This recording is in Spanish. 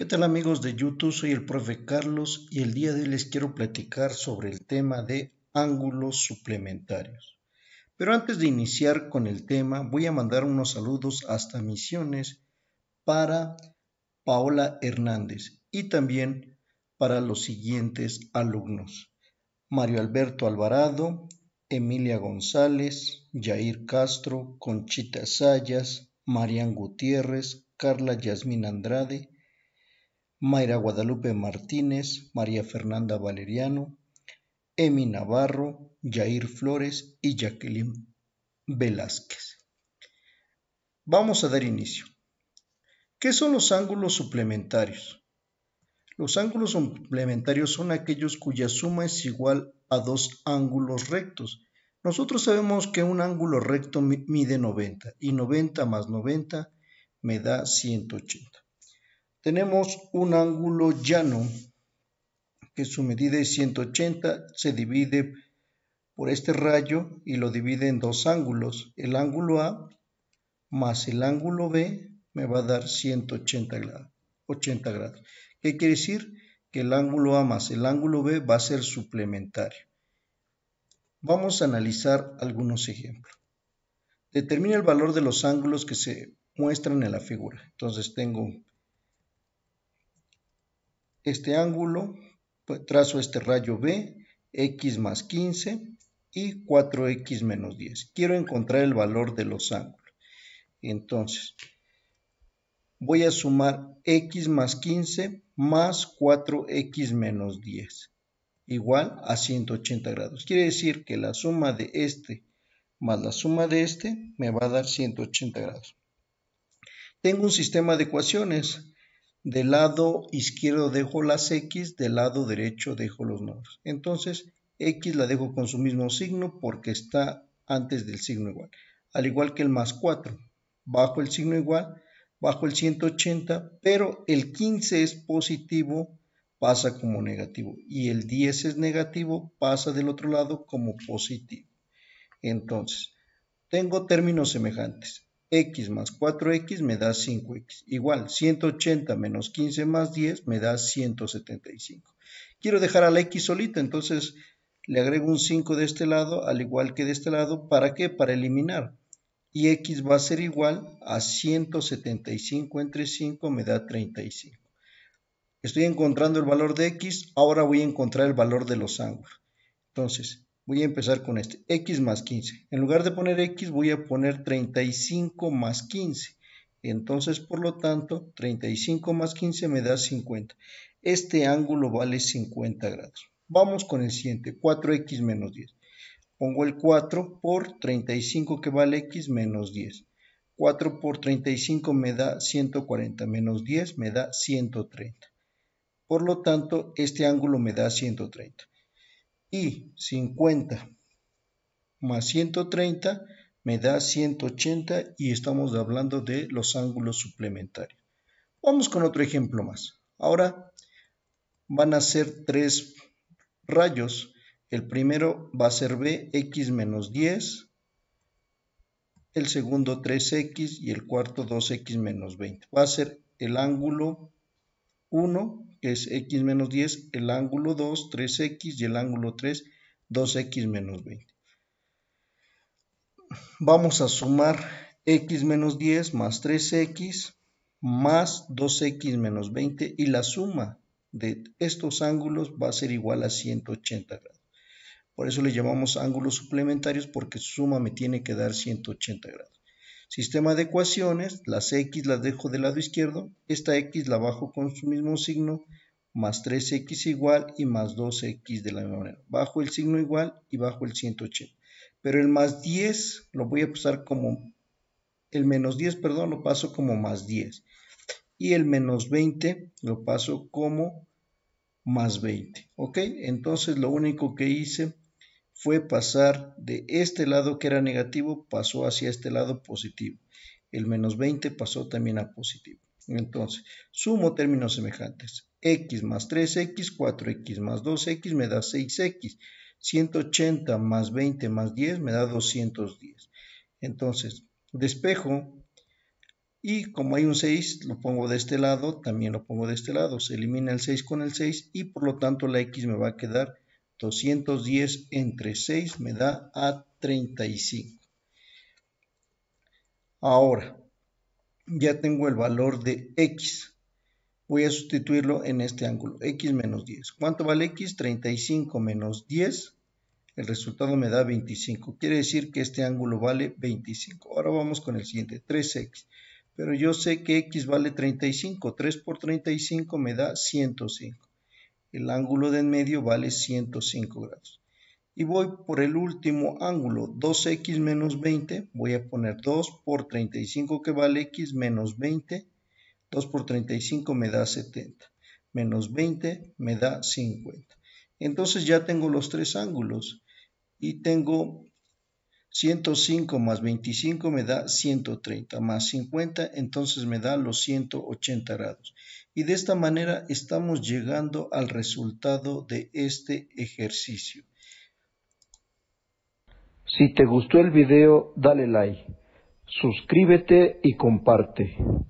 ¿Qué tal amigos de YouTube? Soy el profe Carlos y el día de hoy les quiero platicar sobre el tema de ángulos suplementarios. Pero antes de iniciar con el tema, voy a mandar unos saludos hasta Misiones para Paola Hernández y también para los siguientes alumnos. Mario Alberto Alvarado, Emilia González, Jair Castro, Conchita Sayas, Marian Gutiérrez, Carla Yasmín Andrade, Mayra Guadalupe Martínez, María Fernanda Valeriano, Emi Navarro, Jair Flores y Jacqueline Velázquez. Vamos a dar inicio. ¿Qué son los ángulos suplementarios? Los ángulos suplementarios son aquellos cuya suma es igual a dos ángulos rectos. Nosotros sabemos que un ángulo recto mide 90 y 90 más 90 me da 180. Tenemos un ángulo llano que su medida es 180, se divide por este rayo y lo divide en dos ángulos. El ángulo A más el ángulo B me va a dar 180 grados. 80 grados. ¿Qué quiere decir? Que el ángulo A más el ángulo B va a ser suplementario. Vamos a analizar algunos ejemplos. Determina el valor de los ángulos que se muestran en la figura. Entonces tengo este ángulo, pues, trazo este rayo B, x más 15 y 4x menos 10. Quiero encontrar el valor de los ángulos. Entonces, voy a sumar x más 15 más 4x menos 10 igual a 180 grados. Quiere decir que la suma de este más la suma de este me va a dar 180 grados. Tengo un sistema de ecuaciones del lado izquierdo dejo las X, del lado derecho dejo los números. Entonces, X la dejo con su mismo signo porque está antes del signo igual. Al igual que el más 4. Bajo el signo igual, bajo el 180, pero el 15 es positivo, pasa como negativo. Y el 10 es negativo, pasa del otro lado como positivo. Entonces, tengo términos semejantes x más 4x me da 5x, igual 180 menos 15 más 10 me da 175. Quiero dejar a la x solita, entonces le agrego un 5 de este lado al igual que de este lado, ¿para qué? Para eliminar. Y x va a ser igual a 175 entre 5 me da 35. Estoy encontrando el valor de x, ahora voy a encontrar el valor de los ángulos. Entonces, voy a empezar con este, x más 15. En lugar de poner x voy a poner 35 más 15. Entonces, por lo tanto, 35 más 15 me da 50. Este ángulo vale 50 grados. Vamos con el siguiente, 4x menos 10. Pongo el 4 por 35 que vale x menos 10. 4 por 35 me da 140, menos 10 me da 130. Por lo tanto, este ángulo me da 130 y 50 más 130 me da 180 y estamos hablando de los ángulos suplementarios. Vamos con otro ejemplo más. Ahora van a ser tres rayos. El primero va a ser bx menos 10, el segundo 3x y el cuarto 2x menos 20. Va a ser el ángulo 1 es x menos 10, el ángulo 2, 3x y el ángulo 3, 2x menos 20. Vamos a sumar x menos 10 más 3x más 2x menos 20 y la suma de estos ángulos va a ser igual a 180 grados. Por eso le llamamos ángulos suplementarios porque su suma me tiene que dar 180 grados. Sistema de ecuaciones, las x las dejo del lado izquierdo, esta x la bajo con su mismo signo, más 3x igual y más 2x de la misma manera. Bajo el signo igual y bajo el 180. Pero el más 10 lo voy a pasar como, el menos 10, perdón, lo paso como más 10. Y el menos 20 lo paso como más 20. ¿Ok? Entonces lo único que hice fue pasar de este lado que era negativo, pasó hacia este lado positivo. El menos 20 pasó también a positivo. Entonces, sumo términos semejantes. X más 3X, 4X más 2X me da 6X. 180 más 20 más 10 me da 210. Entonces, despejo y como hay un 6, lo pongo de este lado, también lo pongo de este lado. Se elimina el 6 con el 6 y por lo tanto la X me va a quedar 210 entre 6 me da a 35. Ahora, ya tengo el valor de x. Voy a sustituirlo en este ángulo, x menos 10. ¿Cuánto vale x? 35 menos 10. El resultado me da 25. Quiere decir que este ángulo vale 25. Ahora vamos con el siguiente, 3x. Pero yo sé que x vale 35. 3 por 35 me da 105. El ángulo de en medio vale 105 grados. Y voy por el último ángulo, 2x menos 20, voy a poner 2 por 35 que vale x menos 20, 2 por 35 me da 70, menos 20 me da 50. Entonces ya tengo los tres ángulos y tengo 105 más 25 me da 130, más 50 entonces me da los 180 grados. Y de esta manera estamos llegando al resultado de este ejercicio. Si te gustó el video, dale like, suscríbete y comparte.